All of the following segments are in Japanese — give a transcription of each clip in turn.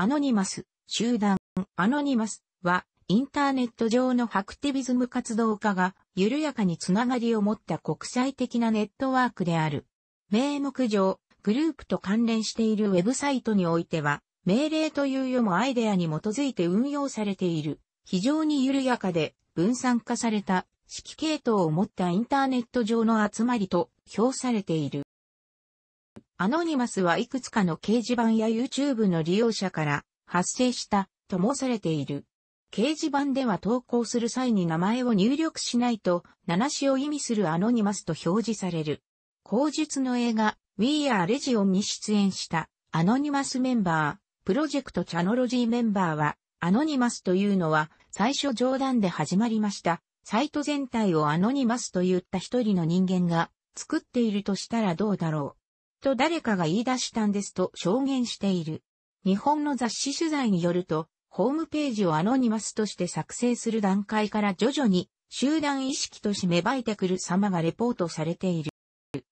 アノニマス、集団、アノニマスは、インターネット上のハクティビズム活動家が、緩やかにつながりを持った国際的なネットワークである。名目上、グループと関連しているウェブサイトにおいては、命令というよもアイデアに基づいて運用されている。非常に緩やかで分散化された指揮系統を持ったインターネット上の集まりと評されている。アノニマスはいくつかの掲示板や YouTube の利用者から発生したともされている。掲示板では投稿する際に名前を入力しないと、七しを意味するアノニマスと表示される。口述の映画、We Are Legion に出演したアノニマスメンバー、プロジェクトチャノロジーメンバーは、アノニマスというのは最初冗談で始まりました。サイト全体をアノニマスと言った一人の人間が作っているとしたらどうだろう。と誰かが言い出したんですと証言している。日本の雑誌取材によると、ホームページをアノニマスとして作成する段階から徐々に集団意識として芽生えてくる様がレポートされている。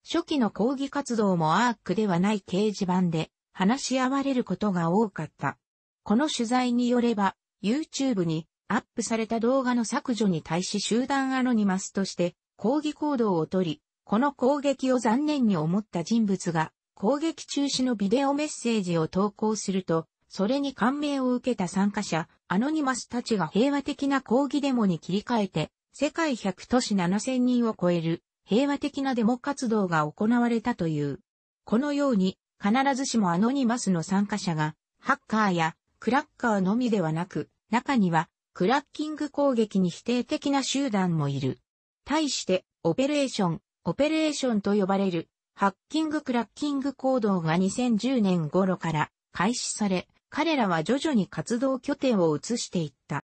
初期の抗議活動もアークではない掲示板で話し合われることが多かった。この取材によれば、YouTube にアップされた動画の削除に対し集団アノニマスとして抗議行動をとり、この攻撃を残念に思った人物が、攻撃中止のビデオメッセージを投稿すると、それに感銘を受けた参加者、アノニマスたちが平和的な抗議デモに切り替えて、世界100都市7000人を超える平和的なデモ活動が行われたという。このように、必ずしもアノニマスの参加者が、ハッカーやクラッカーのみではなく、中には、クラッキング攻撃に否定的な集団もいる。対して、オペレーション、オペレーションと呼ばれる、ハッキングクラッキング行動が2010年頃から開始され、彼らは徐々に活動拠点を移していった。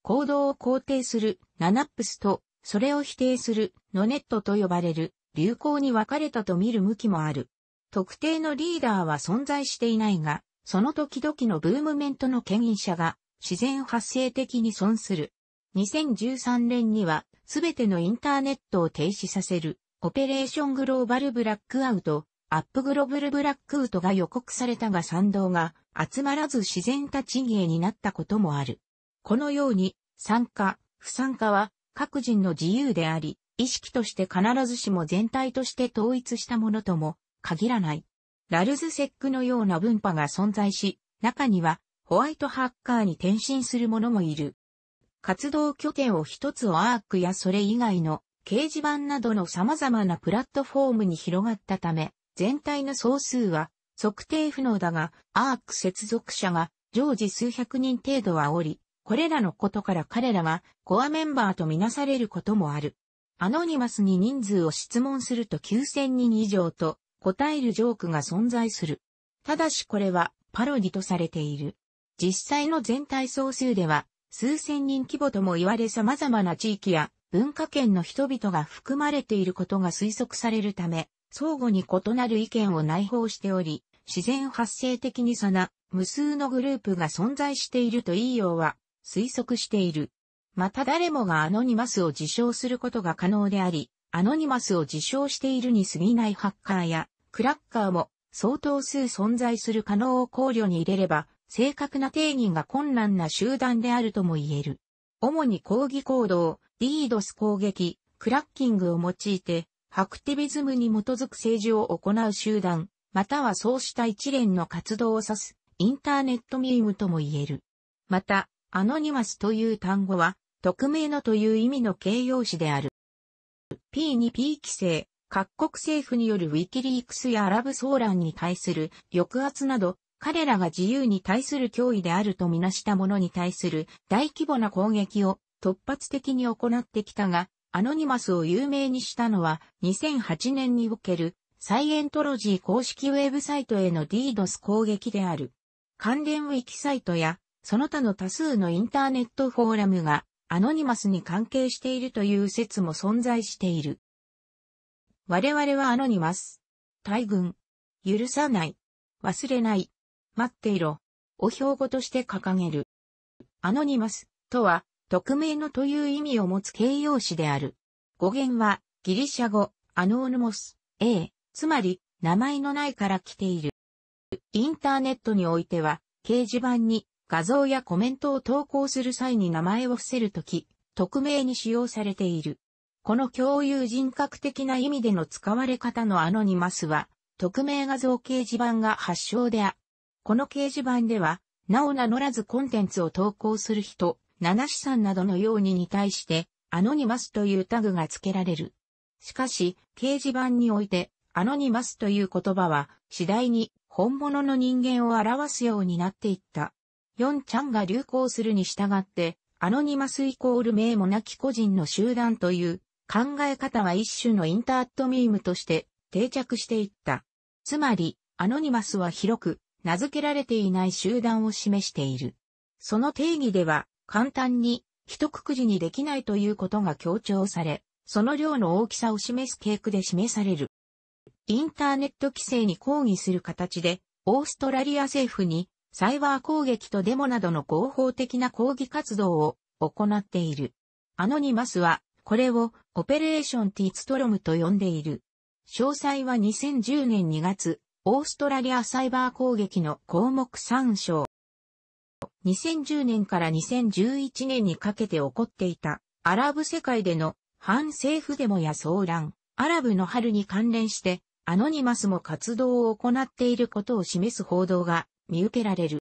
行動を肯定するナナップスと、それを否定するノネットと呼ばれる流行に分かれたと見る向きもある。特定のリーダーは存在していないが、その時々のブームメントの権威者が自然発生的に損する。2013年には全てのインターネットを停止させるオペレーショングローバルブラックアウト、アップグローブルブラックアウトが予告されたが賛同が集まらず自然立ち消えになったこともある。このように、参加、不参加は各人の自由であり、意識として必ずしも全体として統一したものとも限らない。ラルズセックのような分派が存在し、中にはホワイトハッカーに転身する者もいる。活動拠点を一つをアークやそれ以外の掲示板などの様々なプラットフォームに広がったため、全体の総数は測定不能だが、アーク接続者が常時数百人程度はおり、これらのことから彼らはコアメンバーとみなされることもある。アノニマスに人数を質問すると9000人以上と答えるジョークが存在する。ただしこれはパロディとされている。実際の全体総数では数千人規模とも言われ様々な地域や文化圏の人々が含まれていることが推測されるため、相互に異なる意見を内包しており、自然発生的にそな、無数のグループが存在しているとイーヨーは推測している。また誰もがアノニマスを自称することが可能であり、アノニマスを自称しているに過ぎないハッカーやクラッカーも相当数存在する可能を考慮に入れれば、正確な定義が困難な集団であるとも言える。主に抗議行動、リードス攻撃、クラッキングを用いて、ハクティビズムに基づく政治を行う集団、またはそうした一連の活動を指す、インターネットミームとも言える。また、アノニマスという単語は、匿名のという意味の形容詞である。P2P 規制、各国政府によるウィキリークスやアラブ騒乱に対する抑圧など、彼らが自由に対する脅威であるとみなしたものに対する大規模な攻撃を突発的に行ってきたが、アノニマスを有名にしたのは2008年におけるサイエントロジー公式ウェブサイトへの DDoS 攻撃である。関連ウィキサイトやその他の多数のインターネットフォーラムがアノニマスに関係しているという説も存在している。我々はアノニマス。大軍。許さない。忘れない。待っていろ、を標語として掲げる。アノニマスとは、匿名のという意味を持つ形容詞である。語源は、ギリシャ語、アノーヌモス、A、つまり、名前のないから来ている。インターネットにおいては、掲示板に画像やコメントを投稿する際に名前を伏せるとき、匿名に使用されている。この共有人格的な意味での使われ方のアノニマスは、匿名画像掲示板が発祥であこの掲示板では、なお名乗らずコンテンツを投稿する人、七さんなどのようにに対して、アノニマスというタグが付けられる。しかし、掲示板において、アノニマスという言葉は、次第に本物の人間を表すようになっていった。四ちゃんが流行するに従って、アノニマスイコール名もなき個人の集団という考え方は一種のインターットミームとして定着していった。つまり、アノニマスは広く名付けられていない集団を示している。その定義では、簡単に、一括りにできないということが強調され、その量の大きさを示す傾向で示される。インターネット規制に抗議する形で、オーストラリア政府に、サイバー攻撃とデモなどの合法的な抗議活動を行っている。アノニマスは、これをオペレーションティーツトロムと呼んでいる。詳細は2010年2月、オーストラリアサイバー攻撃の項目参照。2010年から2011年にかけて起こっていたアラブ世界での反政府デモや騒乱、アラブの春に関連してアノニマスも活動を行っていることを示す報道が見受けられる。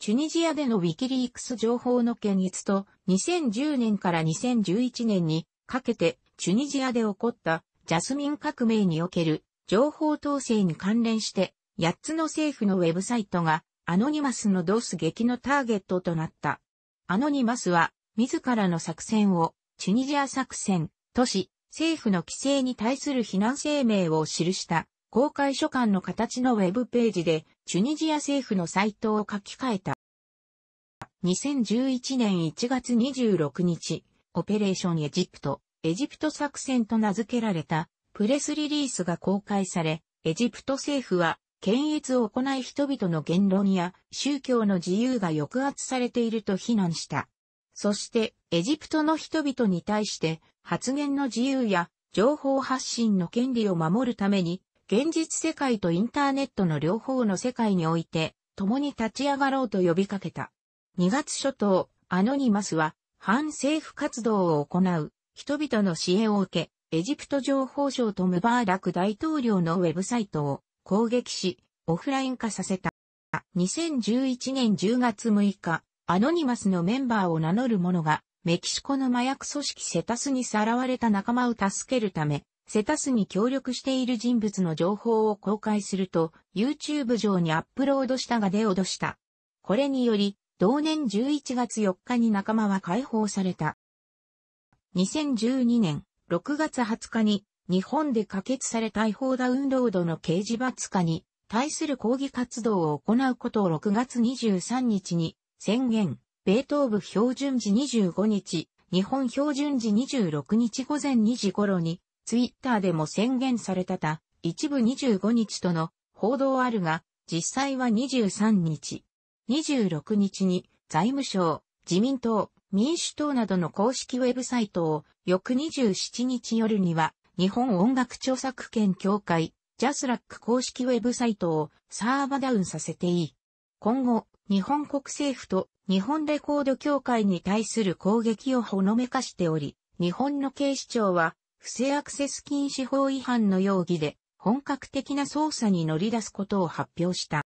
チュニジアでのウィキリークス情報の検閲と2010年から2011年にかけてチュニジアで起こったジャスミン革命における情報統制に関連して、8つの政府のウェブサイトが、アノニマスのドス撃のターゲットとなった。アノニマスは、自らの作戦を、チュニジア作戦、都市、政府の規制に対する非難声明を記した公開書簡の形のウェブページでチュニジア政府のサイトを書き換えた。2011年1月26日、オペレーションエジプト、エジプト作戦と名付けられたプレスリリースが公開され、エジプト政府は、検閲を行い人々の言論や宗教の自由が抑圧されていると非難した。そして、エジプトの人々に対して、発言の自由や情報発信の権利を守るために、現実世界とインターネットの両方の世界において、共に立ち上がろうと呼びかけた。2月初頭、アノニマスは、反政府活動を行う、人々の支援を受け、エジプト情報省とムバーラク大統領のウェブサイトを攻撃し、オフライン化させた。2011年10月6日、アノニマスのメンバーを名乗る者が、メキシコの麻薬組織セタスにさらわれた仲間を助けるため、セタスに協力している人物の情報を公開すると、YouTube 上にアップロードしたがを脅した。これにより、同年11月4日に仲間は解放された。2012年、6月20日に日本で可決された違法ダウンロードの刑事罰化に対する抗議活動を行うことを6月23日に宣言、ベートーブ標準時25日、日本標準時26日午前2時頃にツイッターでも宣言されたた一部25日との報道あるが実際は23日、26日に財務省、自民党、民主党などの公式ウェブサイトを翌27日夜には日本音楽著作権協会ジャスラック公式ウェブサイトをサーバダウンさせていい。今後、日本国政府と日本レコード協会に対する攻撃をほのめかしており、日本の警視庁は不正アクセス禁止法違反の容疑で本格的な捜査に乗り出すことを発表した。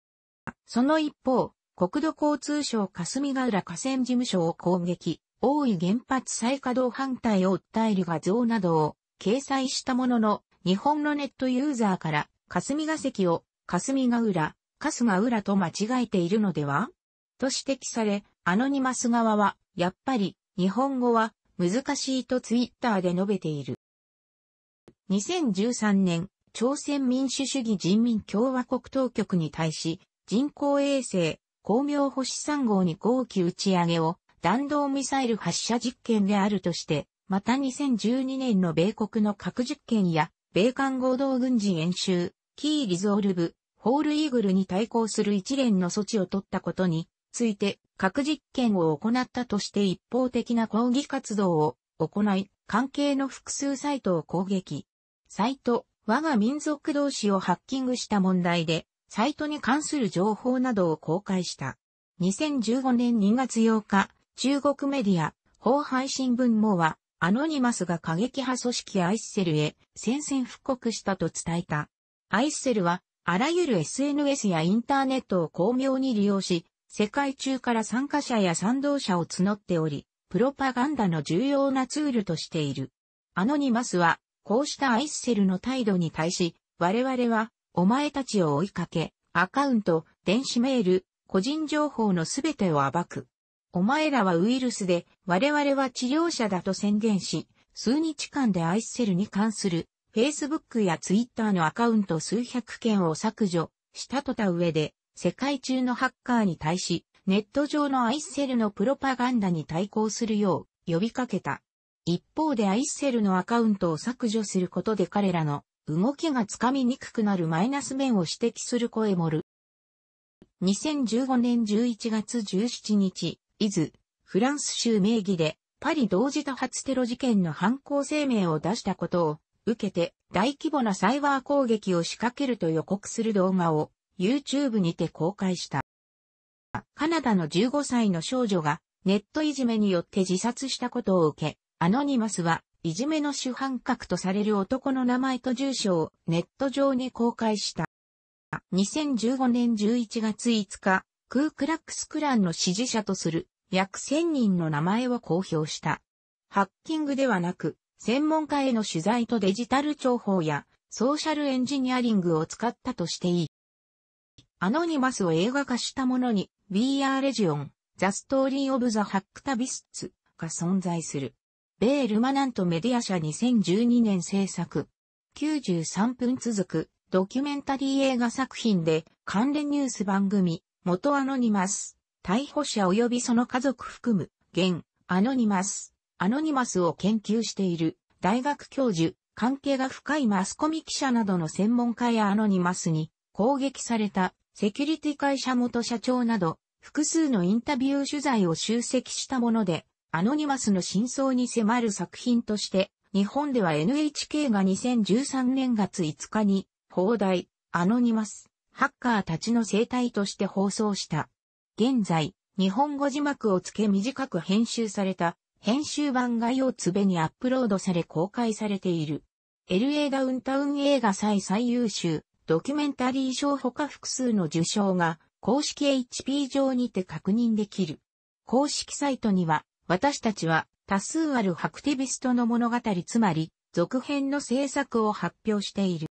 その一方、国土交通省霞ヶ浦河川事務所を攻撃、大井原発再稼働反対を訴える画像などを掲載したものの、日本のネットユーザーから、霞ヶ関を、霞ヶ浦、春日浦と間違えているのではと指摘され、アノニマス側は、やっぱり、日本語は難しいとツイッターで述べている。2013年、朝鮮民主主義人民共和国当局に対し、人工衛星、光明星3号に後期打ち上げを弾道ミサイル発射実験であるとして、また2012年の米国の核実験や、米韓合同軍事演習、キーリゾールブ、ホールイーグルに対抗する一連の措置を取ったことについて、核実験を行ったとして一方的な抗議活動を行い、関係の複数サイトを攻撃。サイト、我が民族同士をハッキングした問題で、サイトに関する情報などを公開した。2015年2月8日、中国メディア、法配信文網は、アノニマスが過激派組織アイッセルへ宣戦布告したと伝えた。アイッセルは、あらゆる SNS やインターネットを巧妙に利用し、世界中から参加者や賛同者を募っており、プロパガンダの重要なツールとしている。アノニマスは、こうしたアイッセルの態度に対し、我々はお前たちを追いかけ、アカウント、電子メール、個人情報のすべてを暴く。お前らはウイルスで、我々は治療者だと宣言し、数日間でアイスセルに関する、Facebook や Twitter のアカウント数百件を削除したとた上で、世界中のハッカーに対し、ネット上のアイスセルのプロパガンダに対抗するよう呼びかけた。一方でアイスセルのアカウントを削除することで彼らの動きがつかみにくくなるマイナス面を指摘する声もる。2015年11月17日、伊豆、フランス州名義で、パリ同時多発テロ事件の犯行声明を出したことを受けて大規模なサイバー攻撃を仕掛けると予告する動画を YouTube にて公開した。カナダの15歳の少女がネットいじめによって自殺したことを受け、アノニマスはいじめの主犯格とされる男の名前と住所をネット上に公開した。2015年11月5日、クークラックスクランの支持者とする約1000人の名前を公表した。ハッキングではなく、専門家への取材とデジタル情報やソーシャルエンジニアリングを使ったとしていい。アノニマスを映画化したものに We Are Legion, The Story of the Hacktavists が存在する。米ルマナントメディア社2012年制作。93分続くドキュメンタリー映画作品で関連ニュース番組、元アノニマス、逮捕者及びその家族含む、現、アノニマス、アノニマスを研究している大学教授、関係が深いマスコミ記者などの専門家やアノニマスに攻撃されたセキュリティ会社元社長など複数のインタビュー取材を集積したものでアノニマスの真相に迫る作品として、日本では NHK が2013年月5日に、放題、アノニマス、ハッカーたちの生態として放送した。現在、日本語字幕をつけ短く編集された、編集版が用つべにアップロードされ公開されている。LA ダウンタウン映画祭最優秀、ドキュメンタリー賞ほか複数の受賞が、公式 HP 上にて確認できる。公式サイトには、私たちは多数あるハクティビストの物語つまり続編の制作を発表している。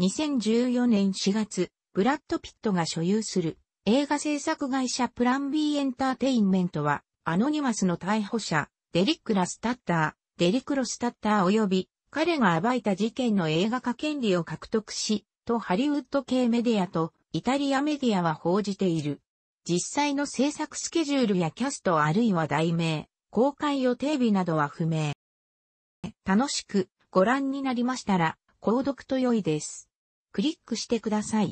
2014年4月、ブラッド・ピットが所有する映画制作会社プラン B エンターテインメントはアノニマスの逮捕者デリック・ラスタッター、デリクロスタッター及び彼が暴いた事件の映画化権利を獲得し、とハリウッド系メディアとイタリアメディアは報じている。実際の制作スケジュールやキャストあるいは題名、公開予定日などは不明。楽しくご覧になりましたら、購読と良いです。クリックしてください。